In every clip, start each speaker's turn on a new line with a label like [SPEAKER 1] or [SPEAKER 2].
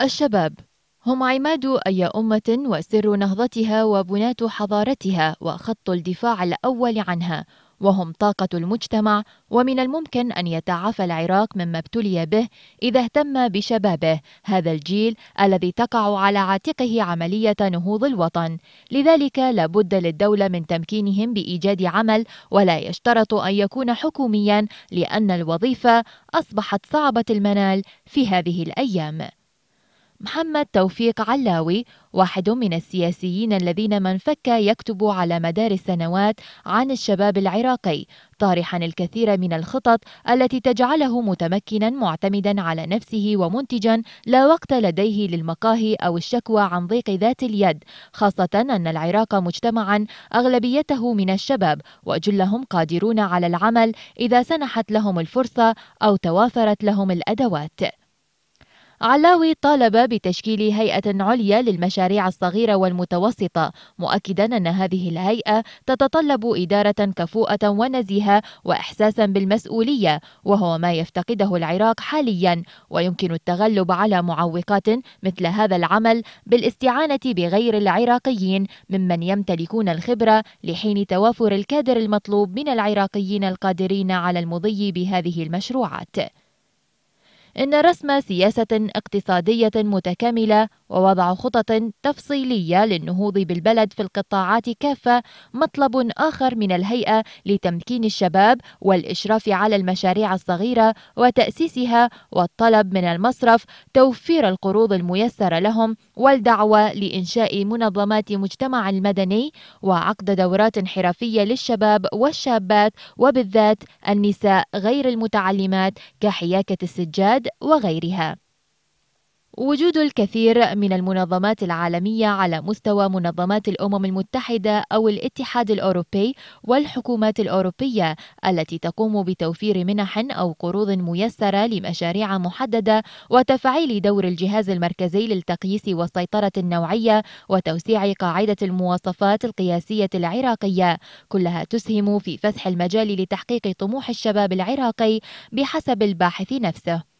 [SPEAKER 1] الشباب هم عماد أي أمة وسر نهضتها وبناة حضارتها وخط الدفاع الأول عنها وهم طاقة المجتمع ومن الممكن أن يتعافى العراق مما ابتلي به إذا اهتم بشبابه هذا الجيل الذي تقع على عاتقه عملية نهوض الوطن لذلك لابد للدولة من تمكينهم بإيجاد عمل ولا يشترط أن يكون حكوميا لأن الوظيفة أصبحت صعبة المنال في هذه الأيام محمد توفيق علاوي واحد من السياسيين الذين من فك يكتب على مدار السنوات عن الشباب العراقي طارحا الكثير من الخطط التي تجعله متمكنا معتمدا على نفسه ومنتجا لا وقت لديه للمقاهي او الشكوى عن ضيق ذات اليد خاصه ان العراق مجتمعا اغلبيته من الشباب وجلهم قادرون على العمل اذا سنحت لهم الفرصه او توافرت لهم الادوات علاوي طالب بتشكيل هيئة عليا للمشاريع الصغيرة والمتوسطة مؤكدا أن هذه الهيئة تتطلب إدارة كفوءة ونزيهة وإحساسا بالمسؤولية وهو ما يفتقده العراق حاليا ويمكن التغلب على معوقات مثل هذا العمل بالاستعانة بغير العراقيين ممن يمتلكون الخبرة لحين توافر الكادر المطلوب من العراقيين القادرين على المضي بهذه المشروعات إن رسم سياسة اقتصادية متكاملة ووضع خطط تفصيلية للنهوض بالبلد في القطاعات كافة مطلب آخر من الهيئة لتمكين الشباب والإشراف على المشاريع الصغيرة وتأسيسها والطلب من المصرف توفير القروض الميسرة لهم والدعوة لإنشاء منظمات مجتمع المدني وعقد دورات حرفية للشباب والشابات وبالذات النساء غير المتعلمات كحياكة السجاد وغيرها وجود الكثير من المنظمات العالمية على مستوى منظمات الأمم المتحدة أو الاتحاد الأوروبي والحكومات الأوروبية التي تقوم بتوفير منح أو قروض ميسرة لمشاريع محددة وتفعيل دور الجهاز المركزي للتقييس والسيطرة النوعية وتوسيع قاعدة المواصفات القياسية العراقية كلها تسهم في فتح المجال لتحقيق طموح الشباب العراقي بحسب الباحث نفسه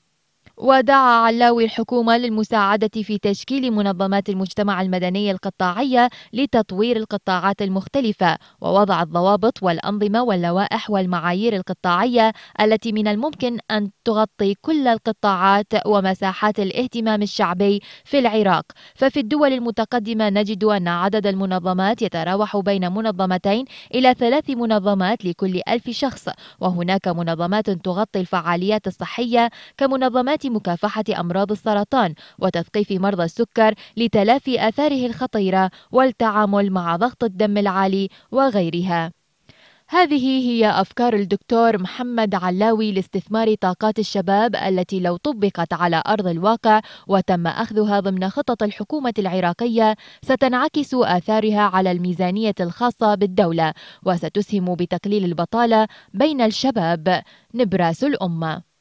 [SPEAKER 1] ودعا علاوي الحكومة للمساعدة في تشكيل منظمات المجتمع المدني القطاعية لتطوير القطاعات المختلفة ووضع الضوابط والأنظمة واللوائح والمعايير القطاعية التي من الممكن أن تغطي كل القطاعات ومساحات الاهتمام الشعبي في العراق ففي الدول المتقدمة نجد أن عدد المنظمات يتراوح بين منظمتين إلى ثلاث منظمات لكل ألف شخص وهناك منظمات تغطي الفعاليات الصحية كمنظمات مكافحة أمراض السرطان وتثقيف مرضى السكر لتلافي آثاره الخطيرة والتعامل مع ضغط الدم العالي وغيرها هذه هي أفكار الدكتور محمد علاوي لاستثمار طاقات الشباب التي لو طبقت على أرض الواقع وتم أخذها ضمن خطط الحكومة العراقية ستنعكس آثارها على الميزانية الخاصة بالدولة وستسهم بتقليل البطالة بين الشباب نبراس الأمة